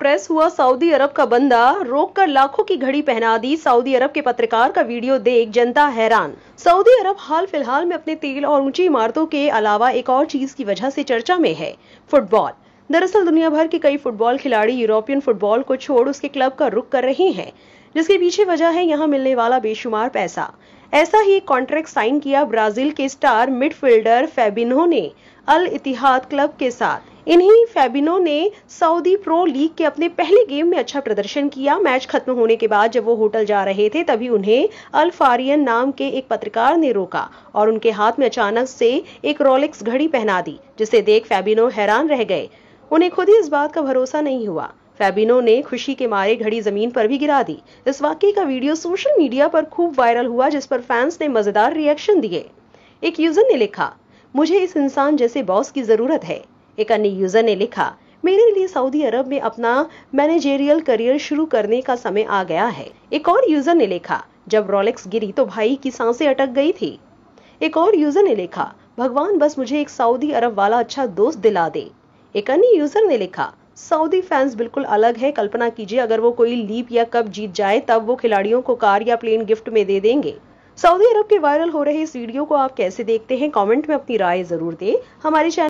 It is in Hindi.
प्रेस हुआ सऊदी अरब का बंदा रोक कर लाखों की घड़ी पहना दी सऊदी अरब के पत्रकार का वीडियो देख जनता हैरान सऊदी अरब हाल फिलहाल में अपने तेल और ऊंची इमारतों के अलावा एक और चीज की वजह से चर्चा में है फुटबॉल दरअसल दुनिया भर के कई फुटबॉल खिलाड़ी यूरोपियन फुटबॉल को छोड़ उसके क्लब का रुख कर रहे हैं जिसके पीछे वजह है यहाँ मिलने वाला बेशुमार पैसा ऐसा ही एक कॉन्ट्रैक्ट साइन किया ब्राजील के स्टार मिडफील्डर फेबिनो ने अल इतिहाद क्लब के साथ इन्हीं फेबिनो ने सऊदी प्रो लीग के अपने पहले गेम में अच्छा प्रदर्शन किया मैच खत्म होने के बाद जब वो होटल जा रहे थे तभी उन्हें अल फारियन नाम के एक पत्रकार ने रोका और उनके हाथ में अचानक से एक रोलेक्स घड़ी पहना दी जिसे देख फेबिनो हैरान रह गए उन्हें खुद ही इस बात का भरोसा नहीं हुआ फेबिनो ने खुशी के मारे घड़ी जमीन पर भी गिरा दी इस वाक्य का वीडियो सोशल मीडिया पर खूब वायरल हुआ जिस पर फैंस ने मजेदार रिएक्शन दिए एक यूजर ने लिखा मुझे इस इंसान जैसे बॉस की जरूरत है एक अन्य यूजर ने लिखा मेरे लिए सऊदी अरब में अपना मैनेजेरियल करियर शुरू करने का समय आ गया है एक और यूजर ने लिखा जब रोलेक्स गिरी तो भाई की सांसें अटक गई थी एक और यूजर ने लिखा भगवान बस मुझे एक सऊदी अरब वाला अच्छा दोस्त दिला दे एक अन्य यूजर ने लिखा सऊदी फैंस बिल्कुल अलग है कल्पना कीजिए अगर वो कोई लीप या कप जीत जाए तब वो खिलाड़ियों को कार या प्लेन गिफ्ट में दे देंगे सऊदी अरब के वायरल हो रहे इस वीडियो को आप कैसे देखते हैं कमेंट में अपनी राय जरूर दें हमारे चैनल